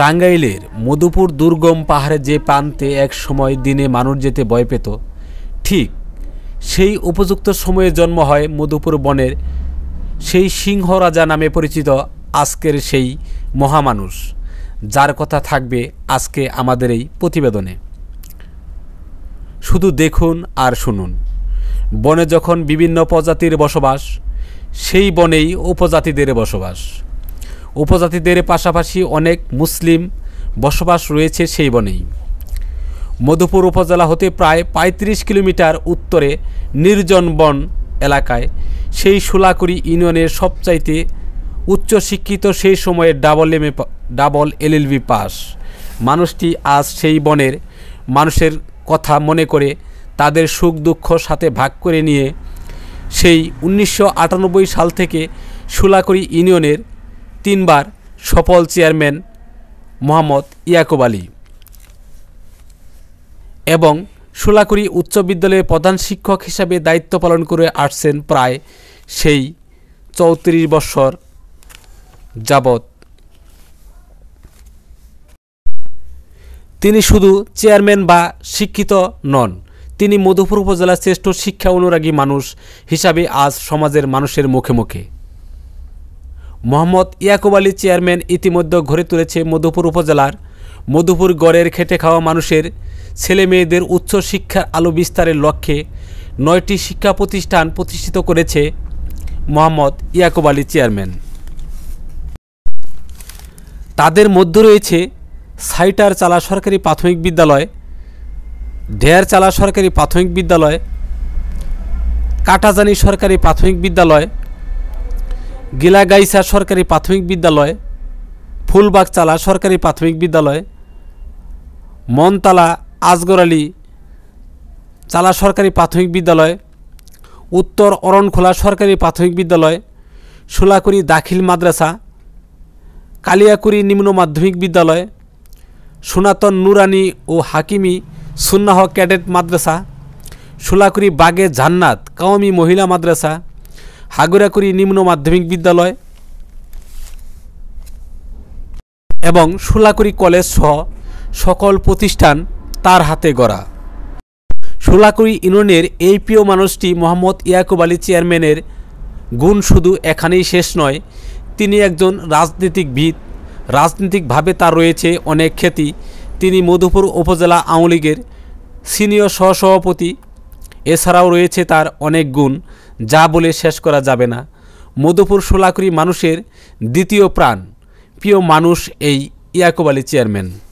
টাঙ্গাইলের মধুপুর দুর্গম পাহাড়ের যে প্রান্তে এক সময় দিনে মানুষ যেতে ভয় পেত ঠিক সেই উপযুক্ত সময়ে জন্ম হয় মধুপুর বনের সেই সিংহ রাজা নামে পরিচিত আজকের সেই মহামানুষ যার কথা থাকবে আজকে আমাদের এই প্রতিবেদনে শুধু দেখুন আর শুনুন বনে যখন বিভিন্ন প্রজাতির বসবাস সেই বনেই উপজাতিদের বসবাস উপজাতিদের পাশাপাশি অনেক মুসলিম বসবাস রয়েছে সেই বনেই মধুপুর উপজেলা হতে প্রায় ৩৫ কিলোমিটার উত্তরে নির্জন বন এলাকায় সেই সোলাকুড়ি ইউনিয়নের সবচাইতে উচ্চশিক্ষিত সেই সময়ে double M double LLB pass মানুষটি আজ সেই বনের মানুষের কথা মনে করে তাদের সুখ দুঃখ সাথে ভাগ করে নিয়ে সেই উনিশশো সাল থেকে সুলাকুড়ি ইউনিয়নের তিনবার সফল চেয়ারম্যান মোহাম্মদ ইয়াকুব আলী এবং সোলাকুড়ি উচ্চ বিদ্যালয়ে প্রধান শিক্ষক হিসাবে দায়িত্ব পালন করে আসছেন প্রায় সেই চৌত্রিশ বছর যাবৎ তিনি শুধু চেয়ারম্যান বা শিক্ষিত নন তিনি মধুপুর উপজেলার শ্রেষ্ঠ শিক্ষা অনুরাগী মানুষ হিসাবে আজ সমাজের মানুষের মুখে মুখে মোহাম্মদ ইয়াকুব আলী চেয়ারম্যান ইতিমধ্যে ঘরে তুলেছে মধুপুর উপজেলার মধুপুর গড়ের খেটে খাওয়া মানুষের ছেলে মেয়েদের উচ্চ শিক্ষার আলো বিস্তারের লক্ষ্যে নয়টি শিক্ষা প্রতিষ্ঠান প্রতিষ্ঠিত করেছে মোহাম্মদ ইয়াকুব আলী চেয়ারম্যান তাদের মধ্যে রয়েছে সাইটার চালা সরকারি প্রাথমিক বিদ্যালয় ঢেয়ার চালা সরকারি প্রাথমিক বিদ্যালয় কাটাজানি সরকারি প্রাথমিক বিদ্যালয় গিলাগাইসা সরকারি প্রাথমিক বিদ্যালয় ফুলবাগচালা সরকারি প্রাথমিক বিদ্যালয় মনতালা আজগরালি চালা সরকারি প্রাথমিক বিদ্যালয় উত্তর অরণখোলা সরকারি প্রাথমিক বিদ্যালয় সোলাকুড়ি দাখিল মাদ্রাসা কালিয়াকুড়ি নিম্ন মাধ্যমিক বিদ্যালয় সুনাতন নুরানি ও হাকিমি সুন্নাহ ক্যাডেট মাদ্রাসা সোলাকুড়ি বাগে জান্নাত কাওমি মহিলা মাদ্রাসা হাগুরাকুড়ি নিম্ন মাধ্যমিক বিদ্যালয় এবং সোলাকুড়ি কলেজ সহ সকল প্রতিষ্ঠান তার হাতে গড়া সোলাকুড়ি ইউনিয়নের এই প্রিয় মানুষটি মোহাম্মদ ইয়াকুব আলী চেয়ারম্যানের গুণ শুধু এখানেই শেষ নয় তিনি একজন রাজনীতিকবিদ রাজনীতিকভাবে তার রয়েছে অনেক খ্যাতি তিনি মধুপুর উপজেলা আওয়ামী লীগের সিনিয়র সহসভাপতি এছাড়াও রয়েছে তার অনেক গুণ যা বলে শেষ করা যাবে না মধুপুর সোলাকুরি মানুষের দ্বিতীয় প্রাণ প্রিয় মানুষ এই ইয়াকুব আলী চেয়ারম্যান